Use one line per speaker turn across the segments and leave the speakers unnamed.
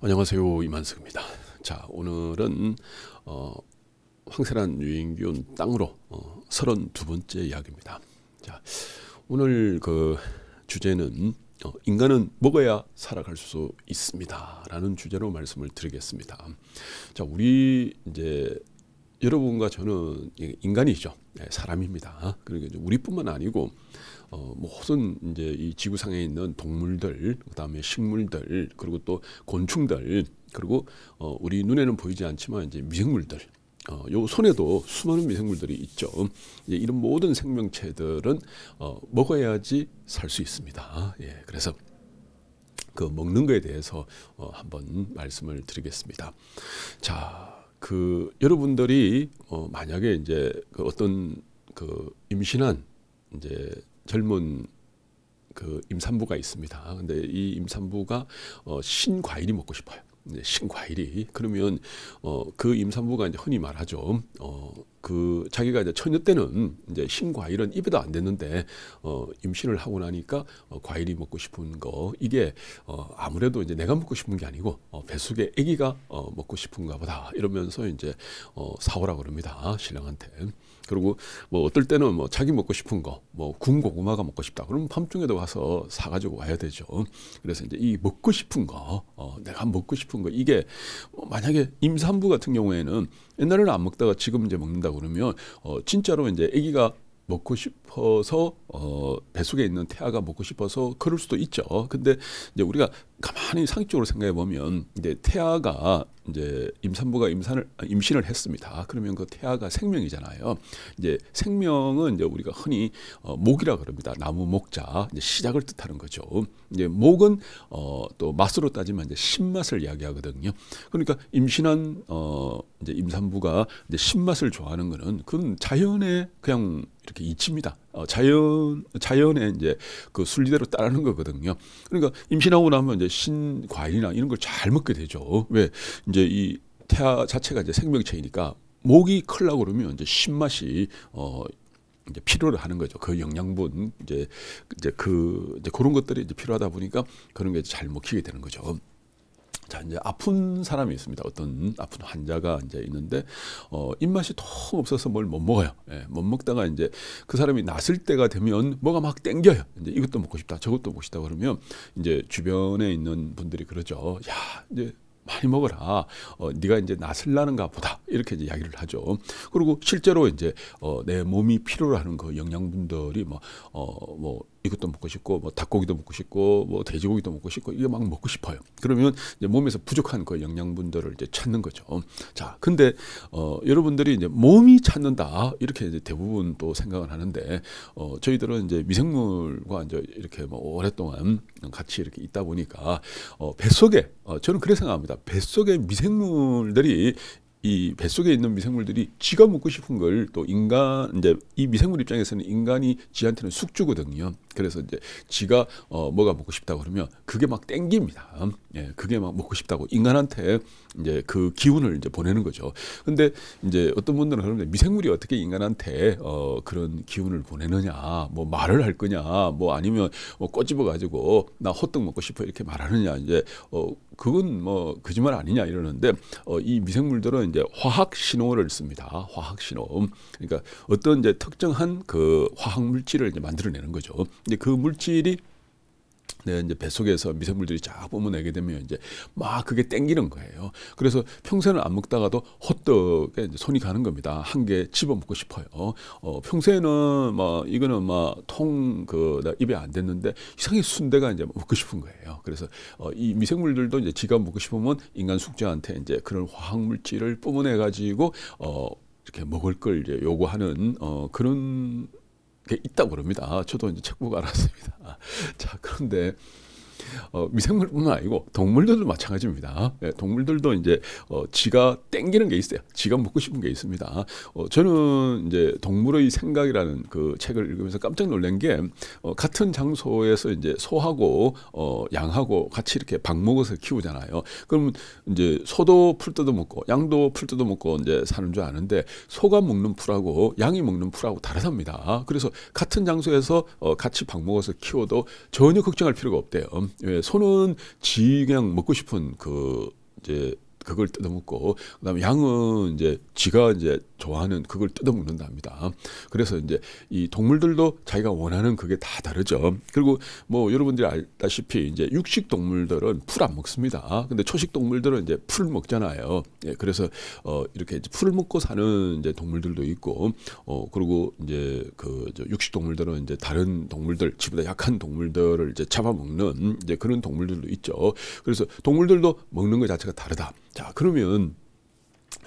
안녕하세요 이만석입니다. 자 오늘은 어, 황세란 유인균 땅으로 어, 32번째 이야기입니다. 자 오늘 그 주제는 어, 인간은 먹어야 살아갈 수 있습니다라는 주제로 말씀을 드리겠습니다. 자 우리 이제 여러분과 저는 인간이죠. 예, 사람입니다. 그러니까 우리뿐만 아니고 어, 모든 뭐 이제 이 지구상에 있는 동물들, 그다음에 식물들, 그리고 또 곤충들, 그리고 어, 우리 눈에는 보이지 않지만 이제 미생물들, 어, 요 손에도 수많은 미생물들이 있죠. 이런 모든 생명체들은 어, 먹어야지 살 수 있습니다. 예, 그래서 그 먹는 거에 대해서 어, 한번 말씀을 드리겠습니다. 자. 그 여러분들이 어 만약에 이제 그 어떤 그 임신한 이제 젊은 그 임산부가 있습니다. 근데 이 임산부가 어 신과일이 먹고 싶어요. 네, 신과일이 그러면 어 그 임산부가 이제 흔히 말하죠. 어그 자기가 이제 처녀 때는 이제 신 과일은 입에도 안 됐는데 어 임신을 하고 나니까 어 과일이 먹고 싶은 거 이게 어 아무래도 이제 내가 먹고 싶은 게 아니고 어 뱃속에 아기가 어 먹고 싶은가 보다 이러면서 이제 어 사오라 그럽니다 신랑한테 그리고 뭐 어떨 때는 뭐 자기 먹고 싶은 거 뭐 군고구마가 먹고 싶다 그러면 밤중에도 와서 사 가지고 와야 되죠 그래서 이제 이 먹고 싶은 거어 내가 먹고 싶은 거 이게 뭐 만약에 임산부 같은 경우에는 옛날에는 안 먹다가 지금 이제 먹는다 그러면 어 진짜로 이제 아기가 먹고 싶어서 어 뱃속에 있는 태아가 먹고 싶어서 그럴 수도 있죠. 근데 이제 우리가 가만히 상식적으로 생각해 보면 이제 태아가 이제 임산부가 임산을 아, 임신을 했습니다. 그러면 그 태아가 생명이잖아요. 이제 생명은 이제 우리가 흔히 어, 목이라 그럽니다. 나무 목자 이제 시작을 뜻하는 거죠. 이제 목은 어, 또 맛으로 따지면 이제 신맛을 이야기하거든요. 그러니까 임신한 어, 이제 임산부가 이제 신맛을 좋아하는 거는 그건 자연의 그냥 이렇게 이치입니다. 어, 자연 자연의 이제 그 순리대로 따르는 거거든요. 그러니까 임신하고 나면 이제 신과일이나 이런 걸 잘 먹게 되죠. 왜 이제 이 태아 자체가 이제 생명체이니까 목이 클라 그러면 이제 신맛이 어 이제 필요를 하는 거죠. 그 영양분 이제 이제 그 이제 그런 것들이 이제 필요하다 보니까 그런 게 잘 먹히게 되는 거죠. 자 이제 아픈 사람이 있습니다. 어떤 아픈 환자가 이제 있는데 어, 입맛이 통 없어서 뭘 못 먹어요. 예, 못 먹다가 이제 그 사람이 났을 때가 되면 뭐가 막 땡겨요. 이제 이것도 먹고 싶다, 저것도 먹고 싶다 그러면 이제 주변에 있는 분들이 그러죠. 야 이제 많이 먹어라. 어, 네가 이제 나슬라는가 보다. 이렇게 이제 이야기를 하죠. 그리고 실제로 이제 어, 내 몸이 필요로 하는 그 영양분들이 뭐 어, 뭐 이것도 먹고 싶고 뭐 닭고기도 먹고 싶고 뭐 돼지고기도 먹고 싶고 이게 막 먹고 싶어요. 그러면 이제 몸에서 부족한 그 영양분들을 이제 찾는 거죠. 자, 근데 어 여러분들이 이제 몸이 찾는다 이렇게 이제 대부분 또 생각을 하는데 어 저희들은 이제 미생물과 이제 이렇게 뭐 오랫동안 같이 이렇게 있다 보니까 어 뱃속에 어 저는 그래 생각합니다. 뱃속에 미생물들이 이 뱃속에 있는 미생물들이 지가 먹고 싶은 걸 또 인간 이제 이 미생물 입장에서는 인간이 지한테는 숙주거든요. 그래서 이제 지가 어, 뭐가 먹고 싶다 그러면 그게 막 땡깁니다. 예, 그게 막 먹고 싶다고 인간한테 이제 그 기운을 이제 보내는 거죠. 근데 이제 어떤 분들은 그러면 미생물이 어떻게 인간한테 어, 그런 기운을 보내느냐, 뭐 말을 할 거냐, 뭐 아니면 뭐 꼬집어 가지고 나 호떡 먹고 싶어 이렇게 말하느냐, 이제 어, 그건 뭐 거짓말 아니냐 이러는데 어, 이 미생물들은 이제 화학 신호를 씁니다. 화학 신호. 그러니까 어떤 이제 특정한 그 화학 물질을 이제 만들어내는 거죠. 이제 그 물질이 네, 이제 뱃속에서 미생물들이 쫙 뿜어내게 되면 이제 막 그게 땡기는 거예요. 그래서 평소에는 안 먹다가도 헛떡에 이제 손이 가는 겁니다. 한 개 집어 먹고 싶어요. 어, 평소에는 막 뭐 이거는 막 통그 뭐 입에 안 됐는데 이상하 순대가 이제 먹고 싶은 거예요. 그래서 어, 이 미생물들도 이제 지가 먹고 싶으면 인간 숙제한테 이제 그런 화학 물질을 뿜어내 가지고 어 이렇게 먹을 걸 이제 요구하는 어, 그런 있다고 그럽니다. 아, 저도 이제 책보고 알았습니다. 아, 자, 그런데 어, 미생물뿐만 아니고 동물들도 마찬가지입니다. 예, 동물들도 이제 어, 지가 땡기는 게 있어요. 지가 먹고 싶은 게 있습니다. 어, 저는 이제 동물의 생각이라는 그 책을 읽으면서 깜짝 놀란 게 어, 같은 장소에서 이제 소하고 어, 양하고 같이 이렇게 밥 먹어서 키우잖아요. 그럼 이제 소도 풀 뜯어 먹고 양도 풀 뜯어 먹고 이제 사는 줄 아는데 소가 먹는 풀하고 양이 먹는 풀하고 다르답니다. 그래서 같은 장소에서 어, 같이 밥 먹어서 키워도 전혀 걱정할 필요가 없대요. 예, 소는 지 그냥 먹고 싶은 그 이제 그걸 뜯어먹고 그다음에 양은 이제 지가 이제 좋아하는 그걸 뜯어먹는답니다. 그래서 이제 이 동물들도 자기가 원하는 그게 다 다르죠. 그리고 뭐 여러분들이 알다시피 이제 육식 동물들은 풀 안 먹습니다. 근데 초식 동물들은 이제 풀 먹잖아요. 예, 그래서 어 이렇게 풀을 먹고 사는 이제 동물들도 있고 어 그리고 이제 그 육식 동물들은 이제 다른 동물들 집보다 약한 동물들을 이제 잡아먹는 이제 그런 동물들도 있죠. 그래서 동물들도 먹는 것 자체가 다르다. 자, 그러면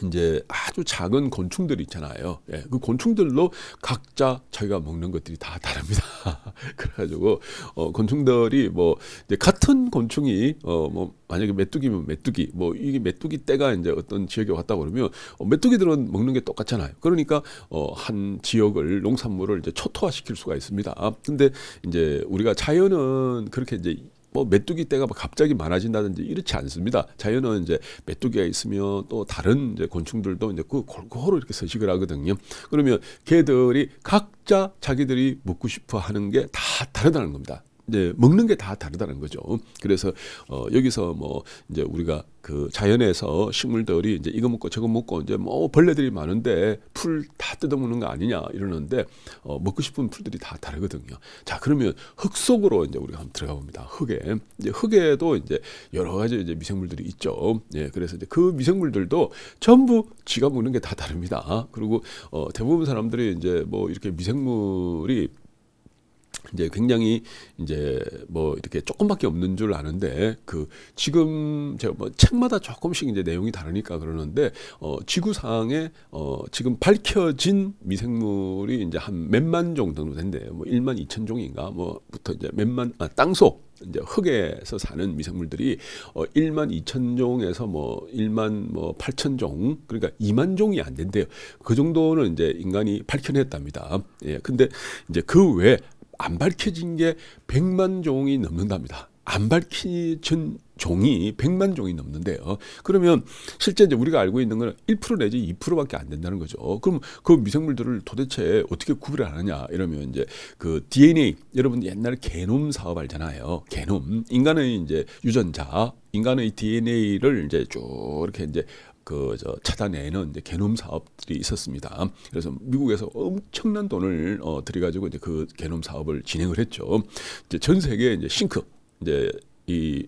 이제 아주 작은 곤충들 있잖아요. 예, 그 곤충들로 각자 자기가 먹는 것들이 다 다릅니다. 그래가지고 어, 곤충들이 뭐 이제 같은 곤충이 어, 뭐 만약에 메뚜기면 메뚜기 뭐 이게 메뚜기 때가 이제 어떤 지역에 왔다 그러면 어, 메뚜기들은 먹는 게 똑같잖아요. 그러니까 어, 한 지역을 농산물을 이제 초토화시킬 수가 있습니다. 근데 이제 우리가 자연은 그렇게 이제 뭐 메뚜기 떼가 뭐 갑자기 많아진다든지 이렇지 않습니다. 자연은 이제 메뚜기가 있으면 또 다른 이제 곤충들도 이제 그 골고루 이렇게 서식을 하거든요. 그러면 개들이 각자 자기들이 먹고 싶어 하는 게 다 다르다는 겁니다. 이 네, 먹는 게 다 다르다는 거죠. 그래서 어 여기서 뭐 이제 우리가 그 자연에서 식물들이 이제 이거 먹고 저거 먹고 이제 뭐 벌레들이 많은데 풀 다 뜯어먹는 거 아니냐 이러는데 어 먹고 싶은 풀들이 다 다르거든요. 자 그러면 흙 속으로 이제 우리가 한번 들어가 봅니다. 흙에 이제 흙에도 이제 여러 가지 이제 미생물들이 있죠. 예, 그래서 이제 그 미생물들도 전부 지가 먹는 게 다 다릅니다. 그리고 어 대부분 사람들이 이제 뭐 이렇게 미생물이 이제 굉장히 이제 뭐 이렇게 조금밖에 없는 줄 아는데 그 지금 제가 뭐 책마다 조금씩 이제 내용이 다르니까 그러는데 어 지구상에 어 지금 밝혀진 미생물이 이제 한 몇만 종 정도 된대요. 뭐 1만 2천 종인가 뭐부터 이제 몇만 아 땅속 이제 흙에서 사는 미생물들이 어 1만 2천 종에서 뭐 1만 뭐 8천 종 그러니까 2만 종이 안 된대요. 그 정도는 이제 인간이 밝혀냈답니다. 예. 근데 이제 그 외에 안 밝혀진 게 100만 종이 넘는답니다. 안 밝혀진 종이 100만 종이 넘는데요. 그러면 실제 이제 우리가 알고 있는 건 1% 내지 2%밖에 안 된다는 거죠. 그럼 그 미생물들을 도대체 어떻게 구별을 하느냐 이러면 이제 그 DNA 여러분 옛날 게놈 사업 알잖아요. 게놈 인간의 이제 유전자 인간의 DNA를 이제 쭉 이렇게 이제 그저 차단에는 이제 개놈 사업들이 있었습니다. 그래서 미국에서 엄청난 돈을 어, 들여가지고 이제 그 개놈 사업을 진행을 했죠. 이제 전 세계 이제 싱크 이제 이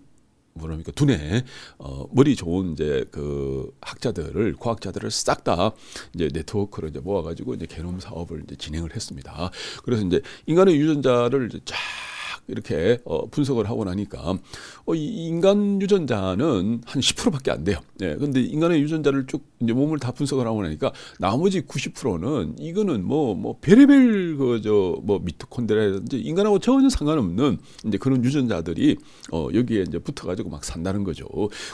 뭐랍니까 두뇌 어, 머리 좋은 이제 그 학자들을 과학자들을 싹 다 이제 네트워크로 이제 모아가지고 이제 개놈 사업을 이제 진행을 했습니다. 그래서 이제 인간의 유전자를 이제 쫙 이렇게 어, 분석을 하고 나니까 어, 이 인간 유전자는 한 10%밖에 안 돼요. 예, 근데 인간의 유전자를 쭉 이제 몸을 다 분석을 하고 나니까 나머지 90%는 이거는 뭐뭐 베레벨 그저 뭐 미토콘드리아든지 인간하고 전혀 상관없는 이제 그런 유전자들이 어, 여기에 이제 붙어가지고 막 산다는 거죠.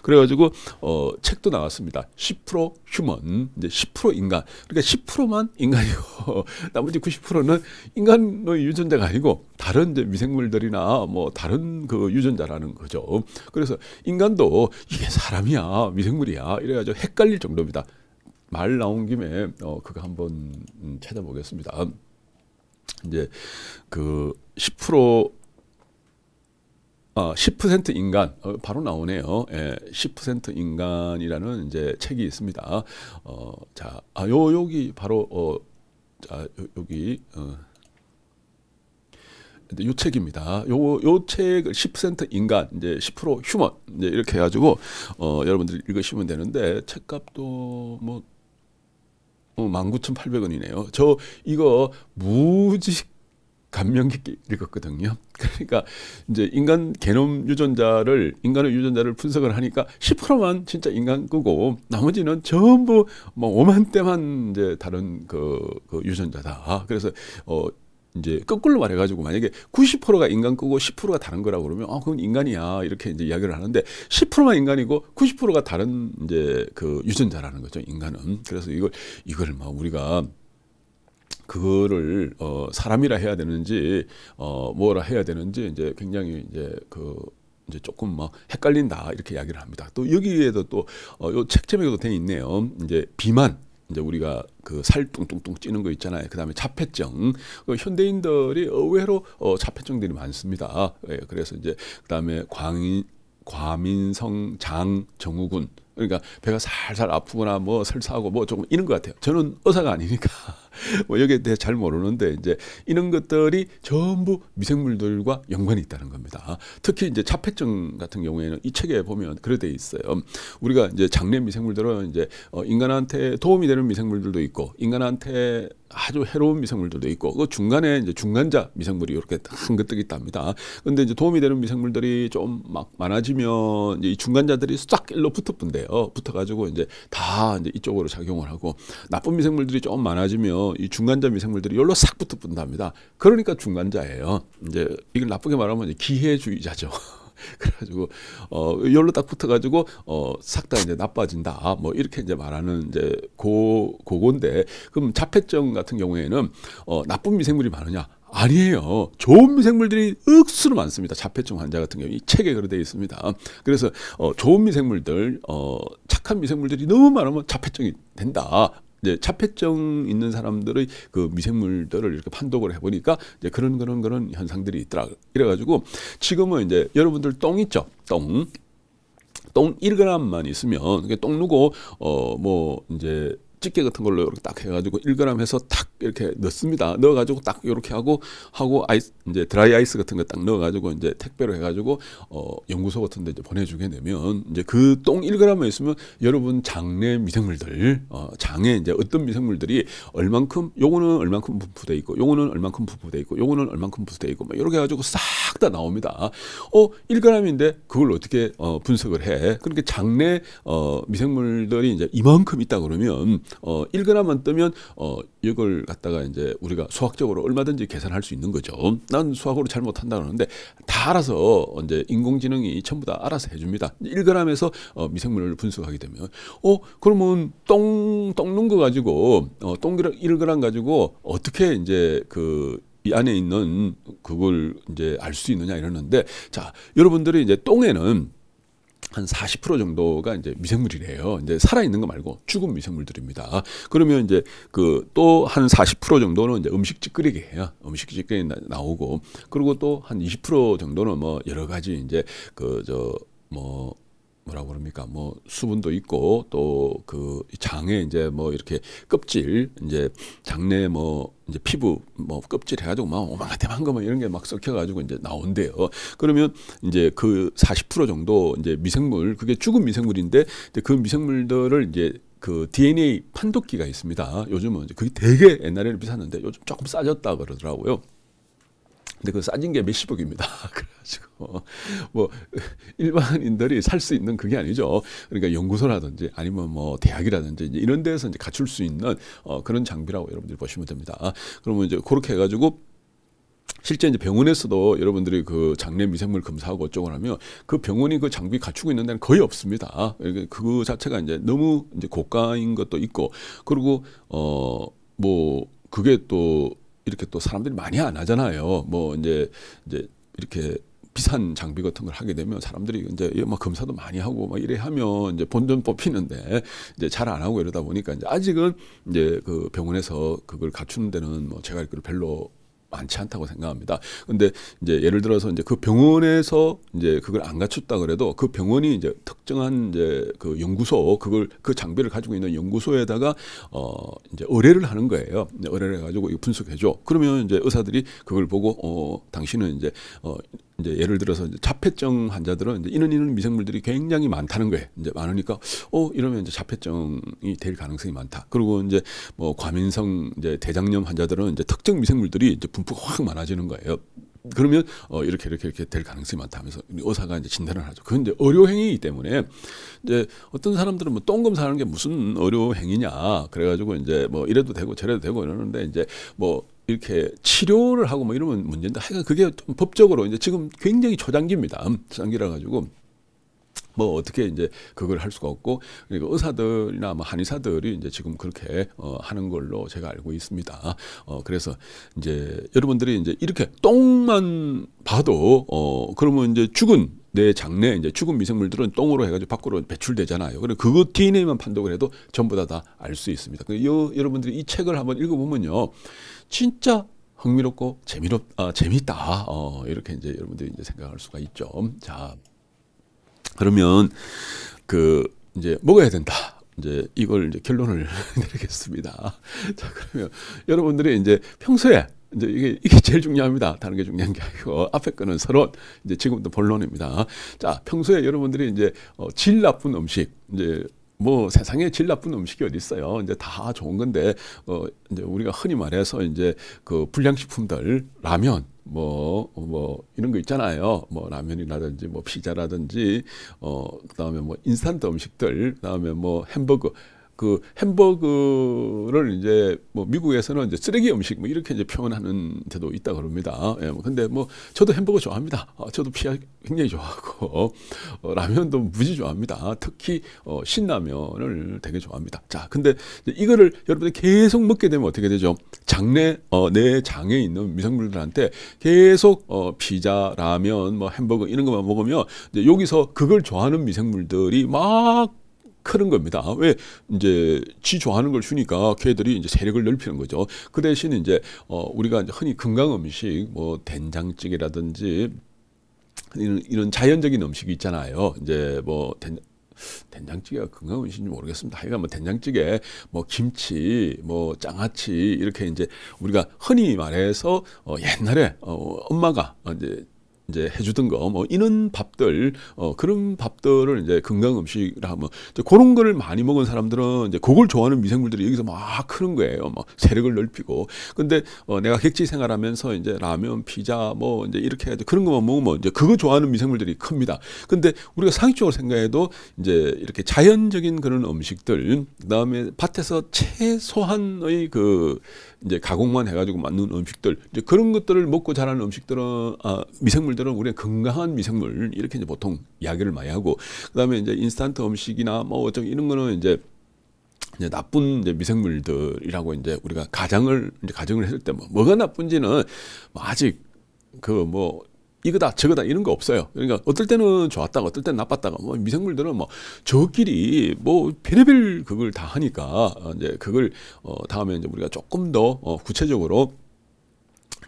그래가지고 어, 책도 나왔습니다. 10% 휴먼, 이제 10% 인간. 그러니까 10%만 인간이고 나머지 90%는 인간의 유전자가 아니고 다른 이제 미생물들이나 뭐 다른 그 유전자라는 거죠. 그래서 인간도 이게 사람이야, 미생물이야 이래가지고 헷갈릴 정도입니다. 말 나온 김에 어 그거 한번 음, 찾아보겠습니다. 이제 그 10% 아, 10% 인간 어, 바로 나오네요. 예, 10% 인간이라는 이제 책이 있습니다. 어, 자, 아, 요 여기 바로 어, 자, 요, 여기 어. 요 책입니다. 요, 요 책을 10% 인간, 이제 10% 휴먼, 이제 이렇게 해가지고, 어, 여러분들 읽으시면 되는데, 책값도 뭐, 19,800원이네요. 뭐 저 이거 무지 감명 깊게 읽었거든요. 그러니까 이제 인간 개놈 유전자를 인간의 유전자를 분석을 하니까 10%만 진짜 인간 끄고 나머지는 전부 뭐 5만 대만 이제 다른 그, 그 유전자다. 그래서 어 이제 거꾸로 말해가지고 만약에 90%가 인간 끄고 10%가 다른 거라고 그러면 아 그건 인간이야 이렇게 이제 이야기를 하는데 10%만 인간이고 90%가 다른 이제 그 유전자라는 거죠 인간은 그래서 이걸 이걸 막 뭐 우리가 그거를 어 사람이라 해야 되는지 어 뭐라 해야 되는지 이제 굉장히 이제 그 이제 조금 막 뭐 헷갈린다 이렇게 이야기를 합니다. 또 여기에도 또어요 책제목에도 돼 있네요. 이제 비만 이제 우리가 그 살 뚱뚱뚱 찌는 거 있잖아요. 그다음에 자폐증. 그 현대인들이 의외로 어, 자폐증들이 많습니다. 예, 그래서 이제 그다음에 광인 과민성 장정후군 그러니까 배가 살살 아프거나 뭐 설사하고 뭐 조금 이런 것 같아요. 저는 의사가 아니니까 뭐 여기에 대해 잘 모르는데 이제 이런 것들이 전부 미생물들과 연관이 있다는 겁니다. 특히 이제 차폐증 같은 경우에는 이 책에 보면 그래 돼 있어요. 우리가 이제 장내 미생물들은 이제 어, 인간한테 도움이 되는 미생물들도 있고 인간한테 아주 해로운 미생물들도 있고 그 중간에 이제 중간자 미생물이 이렇게 한 것들이 있답니다. 근데 이제 도움이 되는 미생물들이 좀 막 많아지면 이 중간자들이 싹 일로 붙어뿐데요. 붙어가지고 이제 다 이제 이쪽으로 작용을 하고 나쁜 미생물들이 좀 많아지면 보면요. 이 중간점이 생물들이 열로 싹 붙어 본답니다. 그러니까 중간자예요. 이제 이걸 나쁘게 말하면 기회주의자죠. 그래가지고 어 열로 딱 붙어가지고 어싹 다 이제 나빠진다 뭐 이렇게 이제 말하는 이제 고 고건데 그럼 자폐증 같은 경우에는 어 나쁜 미생물이 많으냐 아니에요. 좋은 미생물들이 억수로 많습니다. 자폐증 환자 같은 경우 이 책에 그로 되어 있습니다. 그래서 어, 좋은 미생물들, 어, 착한 미생물들이 너무 많으면 자폐증이 된다. 이제 차폐증 있는 사람들의 그 미생물들을 이렇게 판독을 해보니까 이제 그런 그런 그런 현상들이 있더라. 이래가지고 지금은 이제 여러분들 똥 있죠? 똥. 똥 1g만 있으면 똥 누고 어 뭐 이제 집게 같은 걸로 이렇게 딱 해가지고 1g 해서 탁 이렇게 넣습니다. 넣어가지고 딱 이렇게 하고 하고 아이스 이제 드라이 아이스 같은 거 딱 넣어가지고 이제 택배로 해가지고 어 연구소 같은데 이제 보내주게 되면 이제 그 똥 1g에 있으면 여러분 장내 미생물들 어 장에 이제 어떤 미생물들이 얼만큼 요거는 얼만큼 분포돼 있고 요거는 얼만큼 분포돼 있고 요거는 얼만큼 분포돼 있고 막 이렇게 해가지고 싹 다 나옵니다. 어 1g인데 그걸 어떻게 어 분석을 해? 그러니까 장내 어 미생물들이 이제 이만큼 있다 그러면 어, 1g만 뜨면 어, 이걸 갖다가 이제 우리가 수학적으로 얼마든지 계산할 수 있는 거죠. 난 수학으로 잘 못한다 그러는데 다 알아서 이제 인공지능이 전부 다 알아서 해줍니다. 1g에서 어, 미생물을 분석하게 되면 어 그러면 똥 똥는 거 가지고 어, 똥 1g 가지고 어떻게 이제 그 이 안에 있는 그걸 이제 알 수 있느냐 이러는데 자 여러분들이 이제 똥에는 한40% 정도가 이제 미생물이래요. 이제 살아있는 거 말고 죽은 미생물들입니다. 그러면 이제 그 또 한 40% 정도는 이제 음식 찌끄리게해요 음식 찌끄리 나오고 그리고 또 한 20% 정도는 뭐 여러 가지 이제 그저뭐 뭐라고 그럽니까? 뭐 수분도 있고 또 그 장에 이제 뭐 이렇게 껍질 이제 장내 뭐 이제 피부 뭐 껍질 해가지고 막 오만가대만 거뭐 이런 게 막 섞여가지고 이제 나온대요. 그러면 이제 그 40% 정도 이제 미생물 그게 죽은 미생물인데 그 미생물들을 이제 그 DNA 판독기가 있습니다. 요즘은 그게 되게 옛날에는 비쌌는데 요즘 조금 싸졌다 그러더라고요. 근데 그 싸진 게 몇십억입니다. 그래가지고 뭐 일반인들이 살 수 있는 그게 아니죠. 그러니까 연구소라든지 아니면 뭐 대학이라든지 이런 데서 이제 갖출 수 있는 어, 그런 장비라고 여러분들 이 보시면 됩니다. 그러면 이제 그렇게 해가지고 실제 이제 병원에서도 여러분들이 그장례 미생물 검사하고 어쩌고 하면 그 병원이 그 장비 갖추고 있는 데는 거의 없습니다. 그 자체가 이제 너무 이제 고가인 것도 있고 그리고 어 뭐 그게 또 이렇게 또 사람들이 많이 안 하잖아요. 뭐 이제 이제 이렇게 비싼 장비 같은 걸 하게 되면 사람들이 이제 막 예, 뭐 검사도 많이 하고 막 뭐 이래 하면 이제 본전 뽑히는데 이제 잘 안 하고 이러다 보니까 이제 아직은 이제 그 병원에서 그걸 갖추는 데는 뭐 제가 알기로 별로 많지 않다고 생각합니다. 근데 이제 예를 들어서 이제 그 병원에서 이제 그걸 안 갖췄다 그래도 그 병원이 이제 특정한 이제 그 연구소 그걸 그 장비를 가지고 있는 연구소에다가 어 이제 의뢰를 하는 거예요. 의뢰를 해 가지고 분석해 줘. 그러면 이제 의사들이 그걸 보고 어 당신은 이제 어 이제 예를 들어서 이제 자폐증 환자들은 이제 이런 이런 미생물들이 굉장히 많다는 거예요. 이제 많으니까 어 이러면 이제 자폐증이 될 가능성이 많다. 그리고 이제 뭐 과민성 이제 대장염 환자들은 이제 특정 미생물들이 이제 분포가 확 많아지는 거예요. 그러면 어 이렇게 이렇게 이렇게 될 가능성이 많다면서 의사가 이제 진단을 하죠. 그건런제 의료 행위이기 때문에 이제 어떤 사람들은 뭐똥검 사는 게 무슨 의료 행위냐 그래가지고 이제 뭐 이래도 되고 저래도 되고 이러는데 이제 뭐 이렇게 치료를 하고 뭐 이러면 문제인데 하여간 그게 법적으로 이제 지금 굉장히 초장기입니다. 초장기라 가지고 뭐 어떻게 이제 그걸 할 수가 없고 그리고 의사들이나 뭐 한의사들이 이제 지금 그렇게 어 하는 걸로 제가 알고 있습니다. 어 그래서 이제 여러분들이 이제 이렇게 똥만 봐도 어 그러면 이제 죽은 내 장내 이제 죽은 미생물들은 똥으로 해가지고 밖으로 배출되잖아요. 그래 그거 DNA만 판독을 해도 전부 다 다 알 수 있습니다. 요 그 여러분들이 이 책을 한번 읽어보면요. 진짜 흥미롭고 재미롭 아, 재밌다 어, 이렇게 이제 여러분들이 이제 생각할 수가 있죠. 자 그러면 그 이제 먹어야 된다. 이제 이걸 이제 결론을 내리겠습니다. 자 그러면 여러분들이 이제 평소에 이제 이게 이게 제일 중요합니다. 다른 게 중요한 게 아니고 앞에 거는 서론 이제 지금부 본론입니다. 자 평소에 여러분들이 이제 어, 질 나쁜 음식 이제 뭐 세상에 질 나쁜 음식이 어디 있어요? 이제 다 좋은 건데 어 이제 우리가 흔히 말해서 이제 그 불량식품들 라면 뭐뭐 뭐 이런 거 있잖아요. 뭐 라면이라든지 뭐 피자라든지 어 그다음에 뭐 인스턴트 음식들 그다음에 뭐 햄버거 그 햄버거를 이제 뭐 미국에서는 이제 쓰레기 음식 뭐 이렇게 이제 표현하는 데도 있다 그럽니다. 예, 뭐 근데 뭐 저도 햄버거 좋아합니다. 어, 저도 피자 굉장히 좋아하고 어, 라면도 무지 좋아합니다. 특히 어, 신라면을 되게 좋아합니다. 자, 근데 이거를 여러분들 계속 먹게 되면 어떻게 되죠? 장내 어, 내 장에 있는 미생물들한테 계속 어, 피자, 라면, 뭐 햄버거 이런 것만 먹으면 이제 여기서 그걸 좋아하는 미생물들이 막 그런 겁니다. 왜 이제 지 좋아하는 걸 주니까 걔들이 이제 세력을 넓히는 거죠. 그 대신 이제 어 우리가 이제 흔히 건강 음식 뭐 된장찌개라든지 이런, 이런 자연적인 음식이 있잖아요. 이제 뭐 된, 된장찌개가 건강 음식인지 모르겠습니다. 하여간 뭐 된장찌개, 뭐 김치, 뭐 장아찌 이렇게 이제 우리가 흔히 말해서 어 옛날에 어 엄마가 이제 이제 해주든가 뭐 이런 밥들 어 그런 밥들을 이제 건강 음식이라 하면 이제 그런 거를 많이 먹은 사람들은 이제 그걸 좋아하는 미생물들이 여기서 막 크는 거예요. 막 세력을 넓히고 근데 어 내가 객지 생활하면서 이제 라면, 피자 뭐 이제 이렇게 해야 그런 것만 먹으면 이제 그거 좋아하는 미생물들이 큽니다. 근데 우리가 상식적으로 생각해도 이제 이렇게 자연적인 그런 음식들 그다음에 밭에서 최소한의 그 이제 가공만 해가지고 만든 음식들 이제 그런 것들을 먹고 자라는 음식들은 아, 미생물들은 우리가 건강한 미생물 이렇게 이제 보통 이야기를 많이 하고 그다음에 이제 인스턴트 음식이나 뭐 어쩌고 이런 거는 이제 이제 나쁜 이제 미생물들이라고 이제 우리가 가정을 이제 가정을 했을 때 뭐 뭐가 나쁜지는 뭐 아직 그뭐 이거다 저거다 이런 거 없어요. 그러니까 어떨 때는 좋았다가 어떨 때는 나빴다가 뭐 미생물들은 뭐 저끼리 뭐 별의별 그걸 다 하니까 어, 이제 그걸 어 다음에 이제 우리가 조금 더어 구체적으로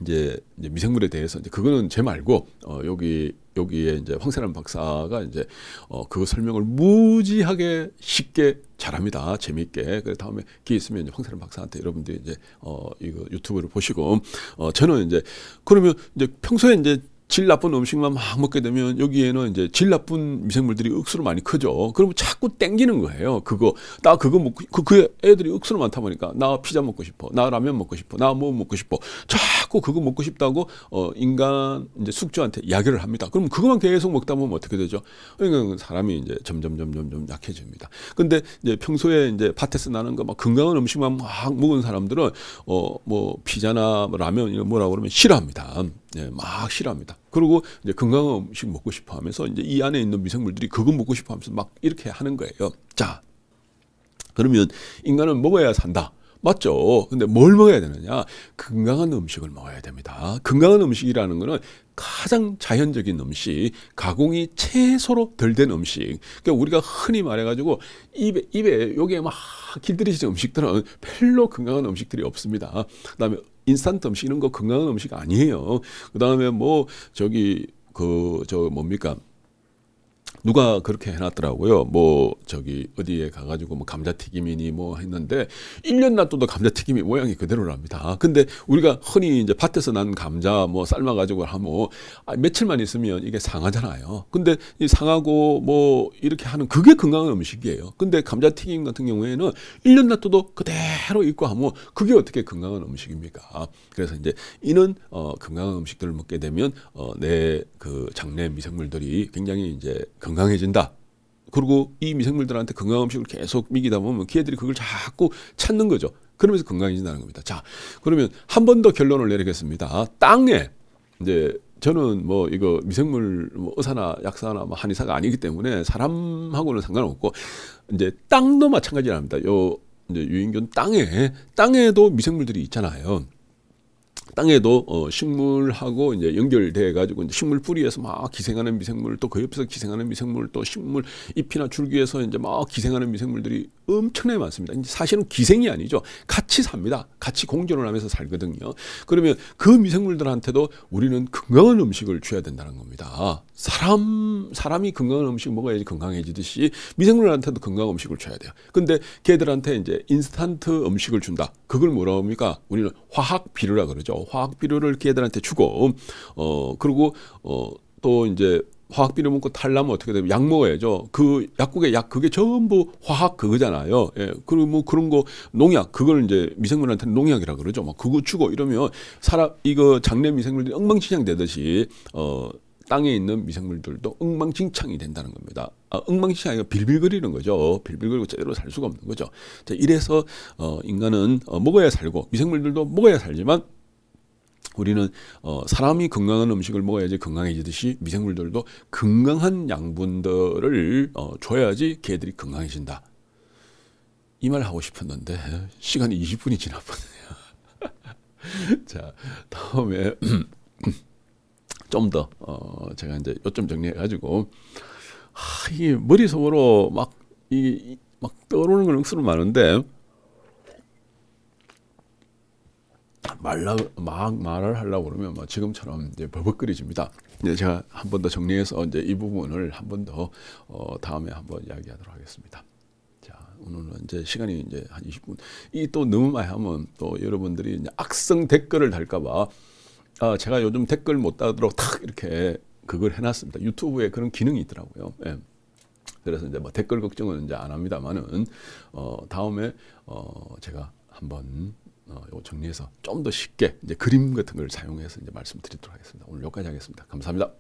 이제, 이제 미생물에 대해서 이제 그거는 제 말고 어 여기 여기에 이제 황세란 박사가 이제 어그 설명을 무지하게 쉽게 잘합니다. 재미있게. 그 다음에 기회 있으면 이제 황세란 박사한테 여러분들이 이제 어 이거 유튜브를 보시고 어 저는 이제 그러면 이제 평소에 이제 질 나쁜 음식만 막 먹게 되면 여기에는 이제 질 나쁜 미생물들이 억수로 많이 크죠. 그러면 자꾸 땡기는 거예요. 그거 나 그거 먹고 그, 그 애들이 억수로 많다 보니까 나 피자 먹고 싶어, 나 라면 먹고 싶어, 나 뭐 먹고 싶어. 자꾸 그거 먹고 싶다고 어 인간 이제 숙주한테 야기를 합니다. 그럼 그것만 계속 먹다 보면 어떻게 되죠? 그러니까 그 사람이 이제 점점 점점 점 약해집니다. 근데 이제 평소에 이제 밭에서 나는 거 막 건강한 음식만 막 먹은 사람들은 어 뭐 피자나 라면 이런 뭐라 고 그러면 싫어합니다. 예, 막 싫어합니다. 그리고 이제 건강한 음식 먹고 싶어 하면서 이제 이 안에 있는 미생물들이 그거 먹고 싶어 하면서 막 이렇게 하는 거예요. 자, 그러면 인간은 먹어야 산다. 맞죠? 근데 뭘 먹어야 되느냐? 건강한 음식을 먹어야 됩니다. 건강한 음식이라는 거는 가장 자연적인 음식, 가공이 최소로 덜 된 음식. 그러니까 우리가 흔히 말해가지고 입에 입에 여기에 막 길들여진 음식들은 별로 건강한 음식들이 없습니다. 그다음에 인스턴트 음식 이런 거 건강한 음식 아니에요. 그다음에 뭐 저기 그 저 뭡니까? 누가 그렇게 해놨더라고요. 뭐 저기 어디에 가가지고 뭐 감자튀김이니 뭐 했는데 1년 놔둬도 감자튀김이 모양이 그대로랍니다. 근데 우리가 흔히 이제 밭에서 난 감자 뭐 삶아가지고 하면 아, 며칠만 있으면 이게 상하잖아요. 근데 이 상하고 뭐 이렇게 하는 그게 건강한 음식이에요. 근데 감자튀김 같은 경우에는 1년 놔둬도 그대로 있고 하면 그게 어떻게 건강한 음식입니까? 그래서 이제 이는 어, 건강한 음식들을 먹게 되면 어, 내 그 장내 미생물들이 굉장히 이제 건 건강해진다. 그리고 이 미생물들한테 건강 음식을 계속 먹이다 보면 걔들이 그걸 자꾸 찾는 거죠. 그러면서 건강해진다는 겁니다. 자, 그러면 한 번 더 결론을 내리겠습니다. 땅에 이제 저는 뭐 이거 미생물 뭐 의사나 약사나 뭐 한의사가 아니기 때문에 사람하고는 상관없고 이제 땅도 마찬가지랍니다. 요 이제 유인균 땅에 땅에도 미생물들이 있잖아요. 땅에도 어, 식물하고 이제 연결돼 가지고 이제 식물 뿌리에서 막 기생하는 미생물 또 그 옆에서 기생하는 미생물 또 식물 잎이나 줄기에서 이제 막 기생하는 미생물들이 엄청나게 많습니다. 이제 사실은 기생이 아니죠. 같이 삽니다. 같이 공존을 하면서 살거든요. 그러면 그 미생물들한테도 우리는 건강한 음식을 줘야 된다는 겁니다. 사람 사람이 건강한 음식 먹어야지 건강해지듯이 미생물한테도 건강 한 음식을 줘야 돼요. 근데 걔들한테 이제 인스턴트 음식을 준다. 그걸 뭐라 합니까? 우리는 화학 비료라 그러죠. 있죠. 어, 화학 비료를 걔들한테 주고 어 그리고 어 또 이제 화학 비료 먹고 탈라면 어떻게 되면 약 먹어야죠. 그약국에약 그게 전부 화학 그거잖아요. 예. 그리고 뭐 그런 거 농약 그걸 이제 미생물한테 농약이라 그러죠. 막 그거 주고 이러면 사람 이거 장내 미생물들이 엉망진창 되듯이 어 땅에 있는 미생물들도 엉망진창이 된다는 겁니다. 아, 엉망진창이 아니라 빌빌거리는 거죠. 빌빌거리고 제대로 살 수가 없는 거죠. 자, 이래서 어 인간은 어, 먹어야 살고 미생물들도 먹어야 살지만 우리는 어, 사람이 건강한 음식을 먹어야지 건강해지듯이 미생물들도 건강한 양분들을 어, 줘야지 개들이 건강해진다. 이말을 하고 싶었는데 시간이 20분이 지났거든요. 자, 다음에 좀 더 어, 제가 이제 요점 정리해 가지고 아, 이게 머릿속으로 막 이 막 떠오르는 건 억수로 많은데 말라, 막 말을 하려고 그러면 뭐 지금처럼 이제 버벅거리집니다. 이제 네, 제가 한 번 더 정리해서 이제 이 부분을 한 번더 어, 다음에 한번 이야기하도록 하겠습니다. 자, 오늘은 이제 시간이 이제 한 20분. 이 또 너무 많이 하면 또 여러분들이 이제 악성 댓글을 달까봐 아, 제가 요즘 댓글 못 달도록 탁 이렇게 그걸 해놨습니다. 유튜브에 그런 기능이 있더라고요. 예. 그래서 이제 뭐 댓글 걱정은 이제 안 합니다만은 어, 다음에 어, 제가 한번 어, 정리해서 좀 더 쉽게 이제 그림 같은 걸 사용해서 이제 말씀드리도록 하겠습니다. 오늘 여기까지 하겠습니다. 감사합니다.